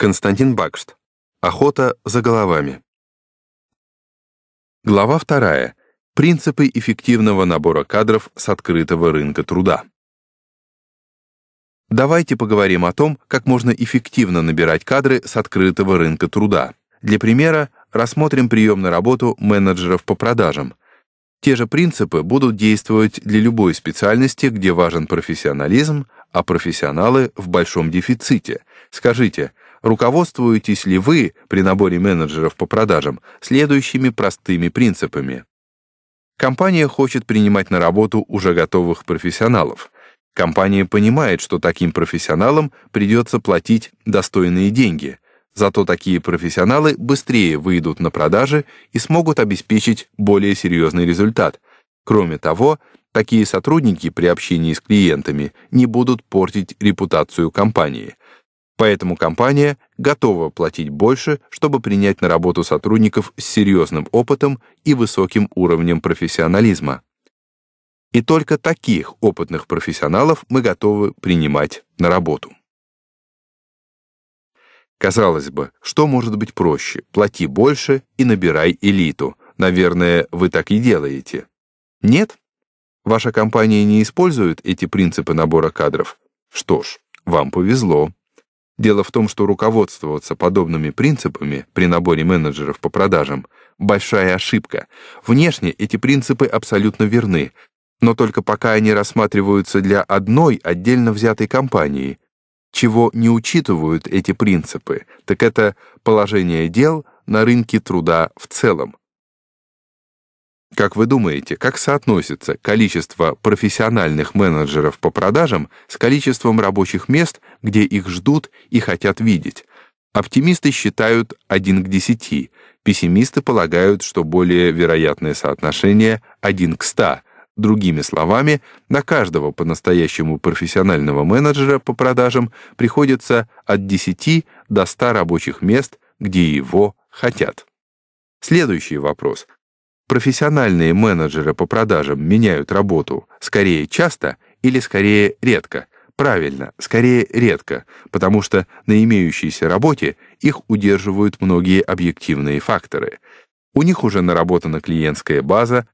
Константин Бакшт. Охота за головами. Глава вторая. Принципы эффективного набора кадров с открытого рынка труда. Давайте поговорим о том, как можно эффективно набирать кадры с открытого рынка труда. Для примера рассмотрим прием на работу менеджеров по продажам. Те же принципы будут действовать для любой специальности, где важен профессионализм, а профессионалы в большом дефиците. Скажите, руководствуетесь ли вы при наборе менеджеров по продажам следующими простыми принципами. Компания хочет принимать на работу уже готовых профессионалов. Компания понимает, что таким профессионалам придется платить достойные деньги. Зато такие профессионалы быстрее выйдут на продажи и смогут обеспечить более серьезный результат. Кроме того, такие сотрудники при общении с клиентами не будут портить репутацию компании. Поэтому компания готова платить больше, чтобы принять на работу сотрудников с серьезным опытом и высоким уровнем профессионализма. И только таких опытных профессионалов мы готовы принимать на работу. Казалось бы, что может быть проще? Плати больше и набирай элиту. Наверное, вы так и делаете. Нет? Ваша компания не использует эти принципы набора кадров? Что ж, вам повезло. Дело в том, что руководствоваться подобными принципами при наборе менеджеров по продажам – большая ошибка. Внешне эти принципы абсолютно верны, но только пока они рассматриваются для одной отдельно взятой компании. Чего не учитывают эти принципы, так это положение дел на рынке труда в целом. Как вы думаете, как соотносится количество профессиональных менеджеров по продажам с количеством рабочих мест, где их ждут и хотят видеть? Оптимисты считают 1 к 10, пессимисты полагают, что более вероятное соотношение 1 к 100. Другими словами, на каждого по-настоящему профессионального менеджера по продажам приходится от 10 до 100 рабочих мест, где его хотят. Следующий вопрос – профессиональные менеджеры по продажам меняют работу скорее часто или скорее редко? Правильно, скорее редко, потому что на имеющейся работе их удерживают многие объективные факторы. У них уже наработана клиентская база,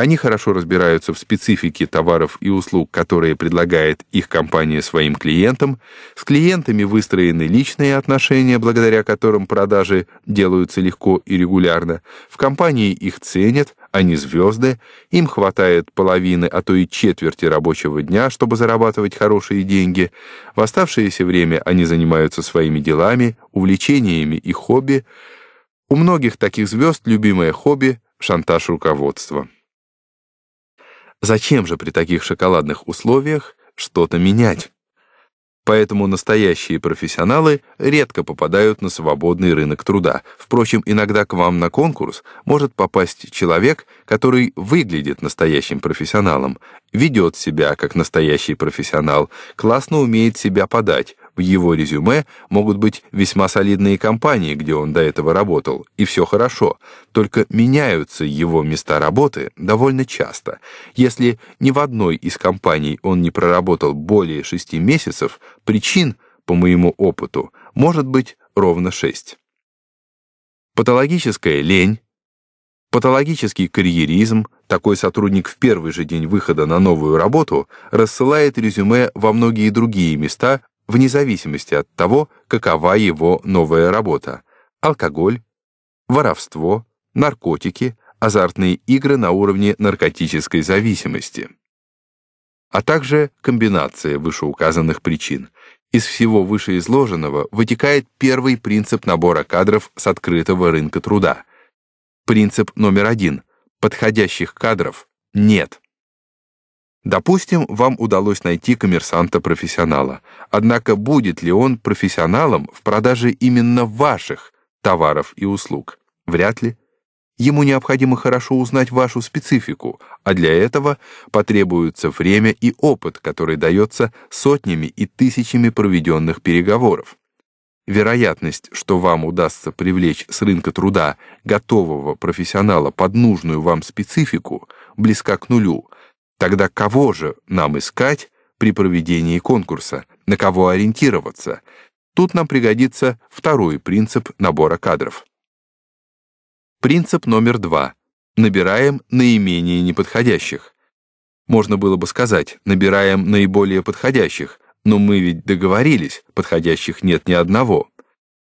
они хорошо разбираются в специфике товаров и услуг, которые предлагает их компания своим клиентам. С клиентами выстроены личные отношения, благодаря которым продажи делаются легко и регулярно. В компании их ценят, они звезды, им хватает половины, а то и четверти рабочего дня, чтобы зарабатывать хорошие деньги. В оставшееся время они занимаются своими делами, увлечениями и хобби. У многих таких звезд любимое хобби — шантаж руководства. Зачем же при таких шоколадных условиях что-то менять? Поэтому настоящие профессионалы редко попадают на свободный рынок труда. Впрочем, иногда к вам на конкурс может попасть человек, который выглядит настоящим профессионалом, ведет себя как настоящий профессионал, классно умеет себя подать, в его резюме могут быть весьма солидные компании, где он до этого работал, и все хорошо, только меняются его места работы довольно часто. Если ни в одной из компаний он не проработал более шести месяцев, причин, по моему опыту, может быть ровно шесть. Патологическая лень, патологический карьеризм, такой сотрудник в первый же день выхода на новую работу рассылает резюме во многие другие места, вне зависимости от того, какова его новая работа — алкоголь, воровство, наркотики, азартные игры на уровне наркотической зависимости, а также комбинация вышеуказанных причин. Из всего вышеизложенного вытекает первый принцип набора кадров с открытого рынка труда. Принцип номер один — подходящих кадров нет. Допустим, вам удалось найти коммерсанта-профессионала. Однако будет ли он профессионалом в продаже именно ваших товаров и услуг? Вряд ли. Ему необходимо хорошо узнать вашу специфику, а для этого потребуется время и опыт, который дается сотнями и тысячами проведенных переговоров. Вероятность, что вам удастся привлечь с рынка труда готового профессионала под нужную вам специфику, близка к нулю – Тогда кого же нам искать при проведении конкурса? На кого ориентироваться? Тут нам пригодится второй принцип набора кадров. Принцип номер два. Набираем наименее неподходящих. Можно было бы сказать, набираем наиболее подходящих, но мы ведь договорились, подходящих нет ни одного.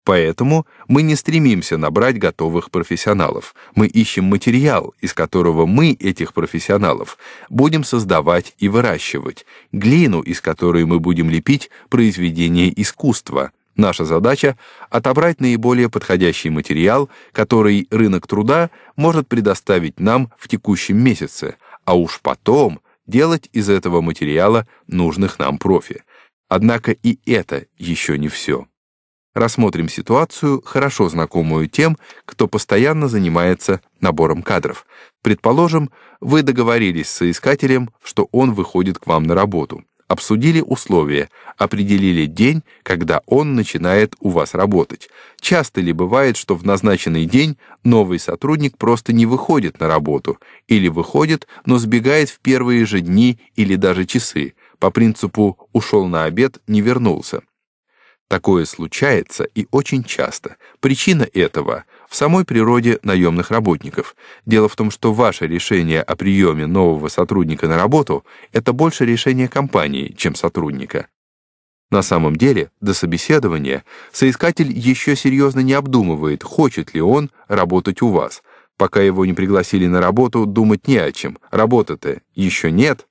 Поэтому мы не стремимся набрать готовых профессионалов. Мы ищем материал, из которого мы этих профессионалов будем создавать и выращивать, глину, из которой мы будем лепить произведение искусства. Наша задача отобрать наиболее подходящий материал, который рынок труда может предоставить нам в текущем месяце, а уж потом делать из этого материала нужных нам профи. Однако и это еще не все рассмотрим ситуацию, хорошо знакомую тем, кто постоянно занимается набором кадров. Предположим, вы договорились с соискателем, что он выходит к вам на работу. Обсудили условия, определили день, когда он начинает у вас работать. Часто ли бывает, что в назначенный день новый сотрудник просто не выходит на работу или выходит, но сбегает в первые же дни или даже часы, по принципу «ушел на обед, не вернулся». Такое случается и очень часто. Причина этого в самой природе наемных работников. Дело в том, что ваше решение о приеме нового сотрудника на работу – это больше решение компании, чем сотрудника. На самом деле, до собеседования соискатель еще серьезно не обдумывает, хочет ли он работать у вас. Пока его не пригласили на работу, думать не о чем. Работы-то еще нет –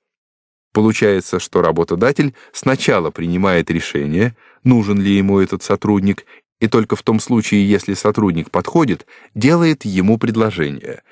Получается, что работодатель сначала принимает решение, нужен ли ему этот сотрудник, и только в том случае, если сотрудник подходит, делает ему предложение.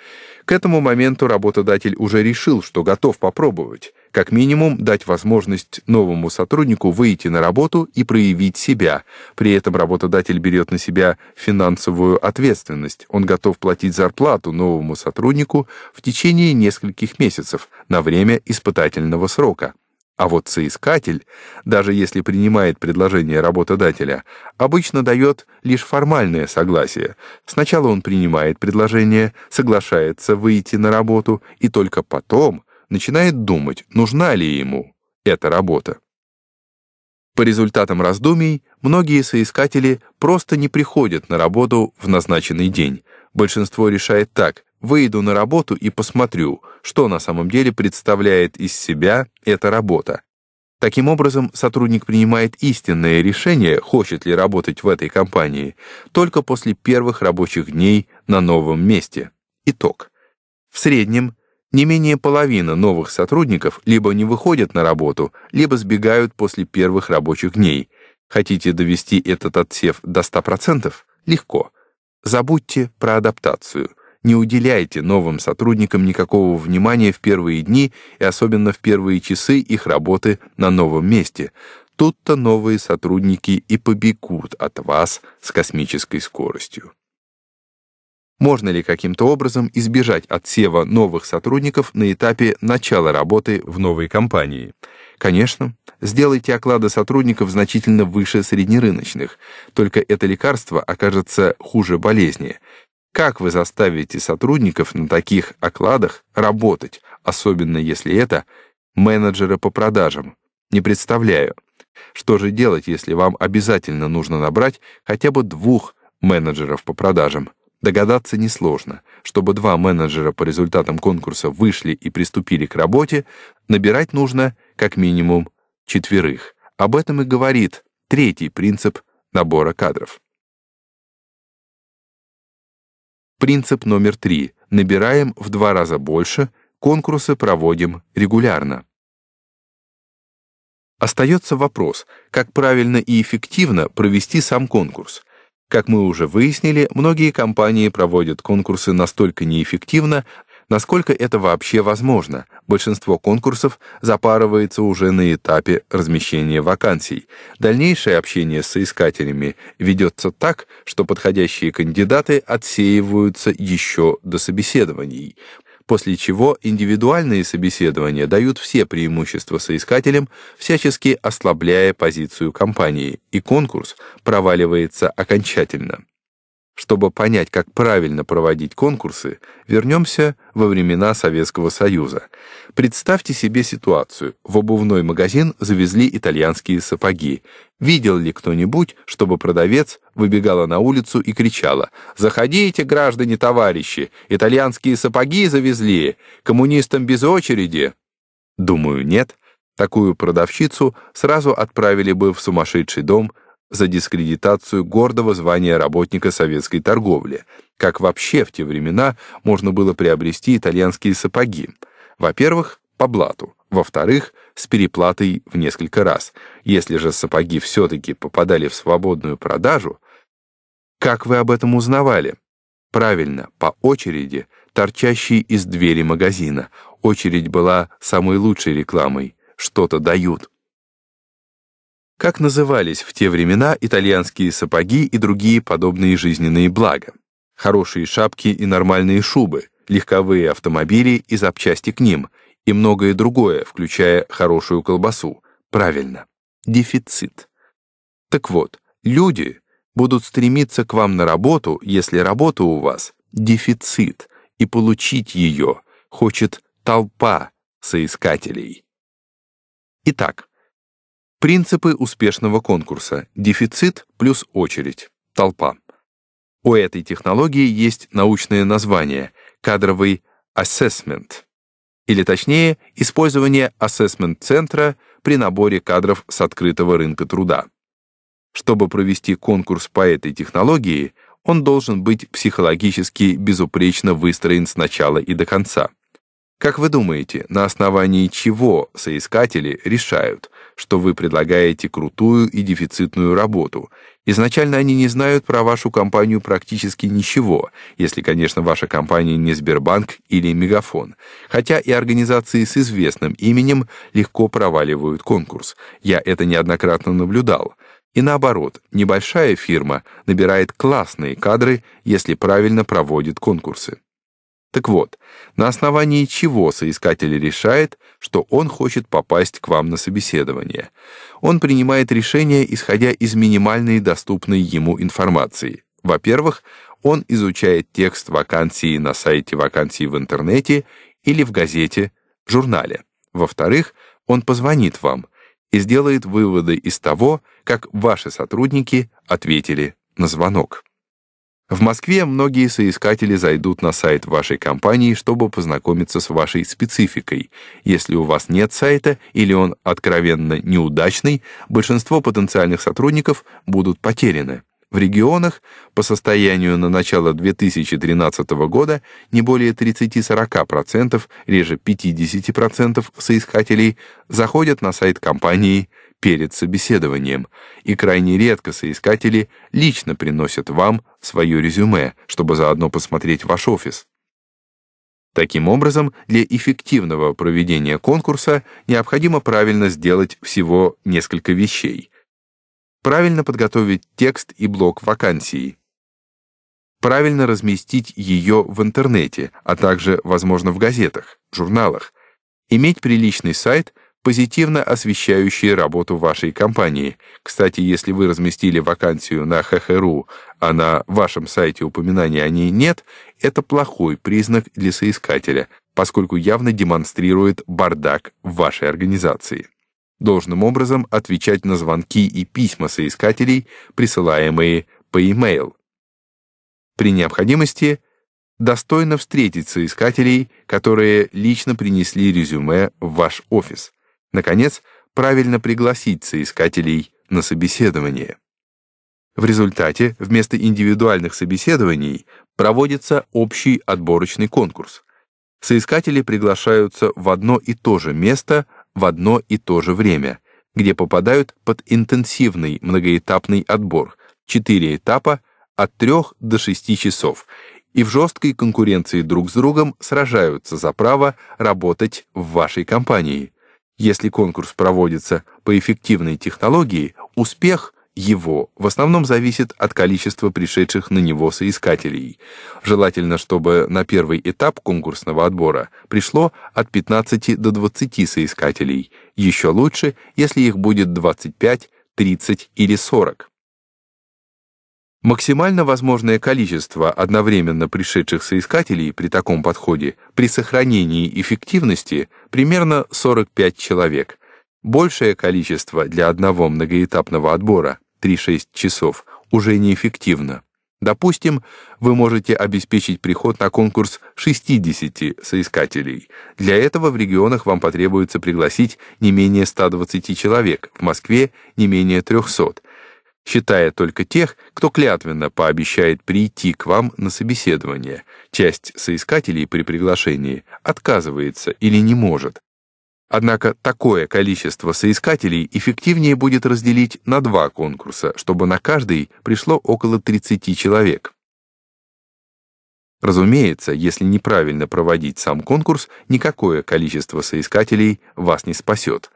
К этому моменту работодатель уже решил, что готов попробовать, как минимум, дать возможность новому сотруднику выйти на работу и проявить себя. При этом работодатель берет на себя финансовую ответственность. Он готов платить зарплату новому сотруднику в течение нескольких месяцев на время испытательного срока. А вот соискатель, даже если принимает предложение работодателя, обычно дает лишь формальное согласие. Сначала он принимает предложение, соглашается выйти на работу, и только потом начинает думать, нужна ли ему эта работа. По результатам раздумий многие соискатели просто не приходят на работу в назначенный день. Большинство решает так: выйду на работу и посмотрю, что на самом деле представляет из себя эта работа. Таким образом, сотрудник принимает истинное решение, хочет ли работать в этой компании, только после первых рабочих дней на новом месте. Итог. В среднем не менее половины новых сотрудников либо не выходят на работу, либо сбегают после первых рабочих дней. Хотите довести этот отсев до 100%? Легко. Забудьте про адаптацию. Не уделяйте новым сотрудникам никакого внимания в первые дни и особенно в первые часы их работы на новом месте. Тут-то новые сотрудники и побегут от вас с космической скоростью. Можно ли каким-то образом избежать отсева новых сотрудников на этапе начала работы в новой компании? Конечно, сделайте оклады сотрудников значительно выше среднерыночных, только это лекарство окажется хуже болезни. Как вы заставите сотрудников на таких окладах работать, особенно если это менеджеры по продажам? Не представляю. Что же делать, если вам обязательно нужно набрать хотя бы двух менеджеров по продажам? Догадаться несложно. Чтобы два менеджера по результатам конкурса вышли и приступили к работе, набирать нужно как минимум четверых. Об этом и говорит третий принцип набора кадров. Принцип номер три. Набираем в два раза больше, конкурсы проводим регулярно. Остается вопрос, как правильно и эффективно провести сам конкурс. Как мы уже выяснили, многие компании проводят конкурсы настолько неэффективно, насколько это вообще возможно. Большинство конкурсов запарывается уже на этапе размещения вакансий. Дальнейшее общение с соискателями ведется так, что подходящие кандидаты отсеиваются еще до собеседований после чего индивидуальные собеседования дают все преимущества соискателям, всячески ослабляя позицию компании, и конкурс проваливается окончательно. Чтобы понять, как правильно проводить конкурсы, вернемся во времена Советского Союза. Представьте себе ситуацию. В обувной магазин завезли итальянские сапоги. Видел ли кто-нибудь, чтобы продавец выбегала на улицу и кричала «Заходите, граждане товарищи! Итальянские сапоги завезли! Коммунистам без очереди!» Думаю, нет. Такую продавщицу сразу отправили бы в сумасшедший дом за дискредитацию гордого звания работника советской торговли, как вообще в те времена можно было приобрести итальянские сапоги. Во-первых, по блату, во-вторых, с переплатой в несколько раз. Если же сапоги все-таки попадали в свободную продажу, как вы об этом узнавали? Правильно, по очереди, торчащей из двери магазина. Очередь была самой лучшей рекламой. Что-то дают как назывались в те времена итальянские сапоги и другие подобные жизненные блага. Хорошие шапки и нормальные шубы, легковые автомобили и запчасти к ним, и многое другое, включая хорошую колбасу. Правильно. Дефицит. Так вот, люди будут стремиться к вам на работу, если работа у вас дефицит, и получить ее хочет толпа соискателей. Итак, Принципы успешного конкурса. Дефицит плюс очередь. Толпа. У этой технологии есть научное название — кадровый ассессмент. Или точнее, использование ассессмент-центра при наборе кадров с открытого рынка труда. Чтобы провести конкурс по этой технологии, он должен быть психологически безупречно выстроен с начала и до конца. Как вы думаете, на основании чего соискатели решают, что вы предлагаете крутую и дефицитную работу? Изначально они не знают про вашу компанию практически ничего, если, конечно, ваша компания не Сбербанк или Мегафон. Хотя и организации с известным именем легко проваливают конкурс. Я это неоднократно наблюдал. И наоборот, небольшая фирма набирает классные кадры, если правильно проводит конкурсы. Так вот, на основании чего соискатель решает, что он хочет попасть к вам на собеседование? Он принимает решение, исходя из минимальной доступной ему информации. Во-первых, он изучает текст вакансии на сайте вакансий в интернете или в газете, журнале. Во-вторых, он позвонит вам и сделает выводы из того, как ваши сотрудники ответили на звонок. В Москве многие соискатели зайдут на сайт вашей компании, чтобы познакомиться с вашей спецификой. Если у вас нет сайта или он откровенно неудачный, большинство потенциальных сотрудников будут потеряны. В регионах по состоянию на начало 2013 года не более 30-40%, реже 50% соискателей заходят на сайт компании перед собеседованием, и крайне редко соискатели лично приносят вам свое резюме, чтобы заодно посмотреть ваш офис. Таким образом, для эффективного проведения конкурса необходимо правильно сделать всего несколько вещей. Правильно подготовить текст и блок вакансии. Правильно разместить ее в интернете, а также, возможно, в газетах, журналах. Иметь приличный сайт — позитивно освещающие работу вашей компании. Кстати, если вы разместили вакансию на ХХРУ, а на вашем сайте упоминания о ней нет, это плохой признак для соискателя, поскольку явно демонстрирует бардак в вашей организации. Должным образом отвечать на звонки и письма соискателей, присылаемые по e-mail. При необходимости – достойно встретить соискателей, которые лично принесли резюме в ваш офис. Наконец, правильно пригласить соискателей на собеседование. В результате вместо индивидуальных собеседований проводится общий отборочный конкурс. Соискатели приглашаются в одно и то же место в одно и то же время, где попадают под интенсивный многоэтапный отбор, (четыре этапа от 3 до 6 часов, и в жесткой конкуренции друг с другом сражаются за право работать в вашей компании – если конкурс проводится по эффективной технологии, успех его в основном зависит от количества пришедших на него соискателей. Желательно, чтобы на первый этап конкурсного отбора пришло от 15 до 20 соискателей. Еще лучше, если их будет 25, 30 или 40. Максимально возможное количество одновременно пришедших соискателей при таком подходе при сохранении эффективности примерно 45 человек. Большее количество для одного многоэтапного отбора 3-6 часов уже неэффективно. Допустим, вы можете обеспечить приход на конкурс 60 соискателей. Для этого в регионах вам потребуется пригласить не менее 120 человек, в Москве не менее 300 считая только тех, кто клятвенно пообещает прийти к вам на собеседование. Часть соискателей при приглашении отказывается или не может. Однако такое количество соискателей эффективнее будет разделить на два конкурса, чтобы на каждый пришло около 30 человек. Разумеется, если неправильно проводить сам конкурс, никакое количество соискателей вас не спасет.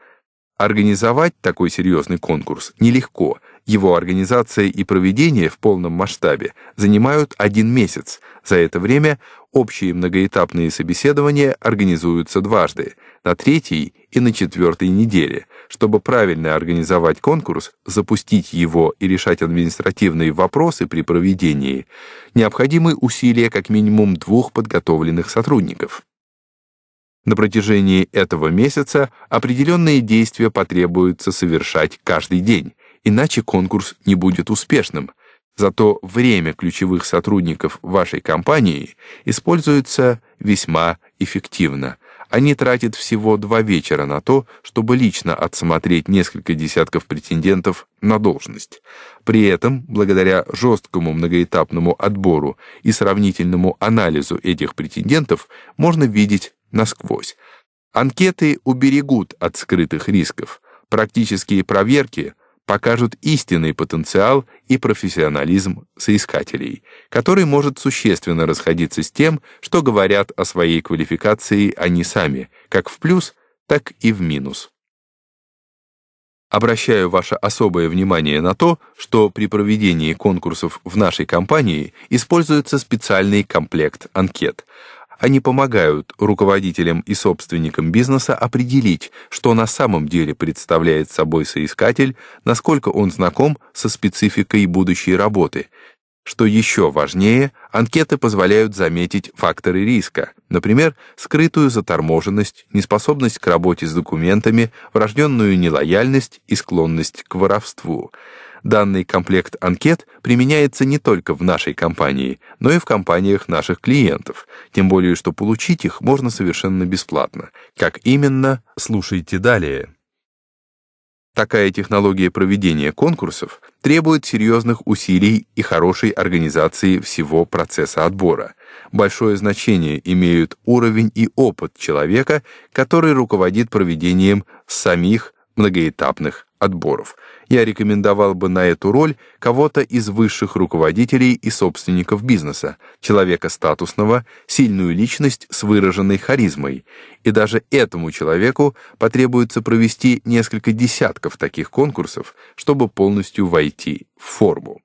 Организовать такой серьезный конкурс нелегко – его организация и проведение в полном масштабе занимают один месяц. За это время общие многоэтапные собеседования организуются дважды, на третьей и на четвертой неделе. Чтобы правильно организовать конкурс, запустить его и решать административные вопросы при проведении, необходимы усилия как минимум двух подготовленных сотрудников. На протяжении этого месяца определенные действия потребуется совершать каждый день иначе конкурс не будет успешным. Зато время ключевых сотрудников вашей компании используется весьма эффективно. Они тратят всего два вечера на то, чтобы лично отсмотреть несколько десятков претендентов на должность. При этом, благодаря жесткому многоэтапному отбору и сравнительному анализу этих претендентов, можно видеть насквозь. Анкеты уберегут от скрытых рисков. Практические проверки – покажут истинный потенциал и профессионализм соискателей, который может существенно расходиться с тем, что говорят о своей квалификации они сами, как в плюс, так и в минус. Обращаю ваше особое внимание на то, что при проведении конкурсов в нашей компании используется специальный комплект анкет — они помогают руководителям и собственникам бизнеса определить, что на самом деле представляет собой соискатель, насколько он знаком со спецификой будущей работы. Что еще важнее, анкеты позволяют заметить факторы риска, например, скрытую заторможенность, неспособность к работе с документами, врожденную нелояльность и склонность к воровству – Данный комплект анкет применяется не только в нашей компании, но и в компаниях наших клиентов, тем более что получить их можно совершенно бесплатно. Как именно, слушайте далее. Такая технология проведения конкурсов требует серьезных усилий и хорошей организации всего процесса отбора. Большое значение имеют уровень и опыт человека, который руководит проведением самих многоэтапных отборов. Я рекомендовал бы на эту роль кого-то из высших руководителей и собственников бизнеса, человека статусного, сильную личность с выраженной харизмой. И даже этому человеку потребуется провести несколько десятков таких конкурсов, чтобы полностью войти в форму.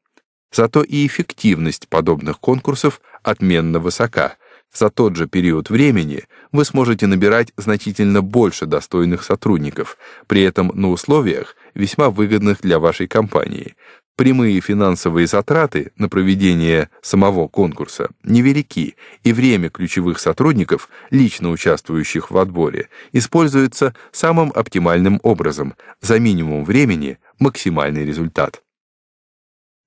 Зато и эффективность подобных конкурсов отменно высока – за тот же период времени вы сможете набирать значительно больше достойных сотрудников, при этом на условиях, весьма выгодных для вашей компании. Прямые финансовые затраты на проведение самого конкурса невелики, и время ключевых сотрудников, лично участвующих в отборе, используется самым оптимальным образом, за минимум времени максимальный результат.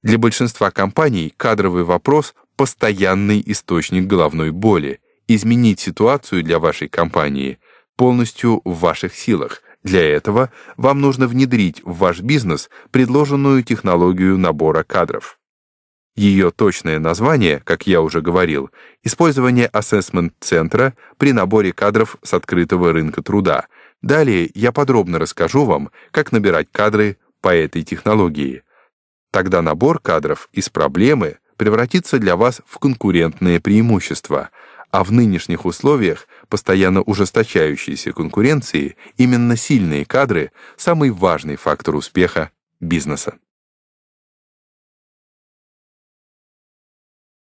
Для большинства компаний кадровый вопрос – постоянный источник головной боли. Изменить ситуацию для вашей компании полностью в ваших силах. Для этого вам нужно внедрить в ваш бизнес предложенную технологию набора кадров. Ее точное название, как я уже говорил, использование ассессмент-центра при наборе кадров с открытого рынка труда. Далее я подробно расскажу вам, как набирать кадры по этой технологии – Тогда набор кадров из проблемы превратится для вас в конкурентное преимущество, а в нынешних условиях постоянно ужесточающейся конкуренции именно сильные кадры – самый важный фактор успеха бизнеса.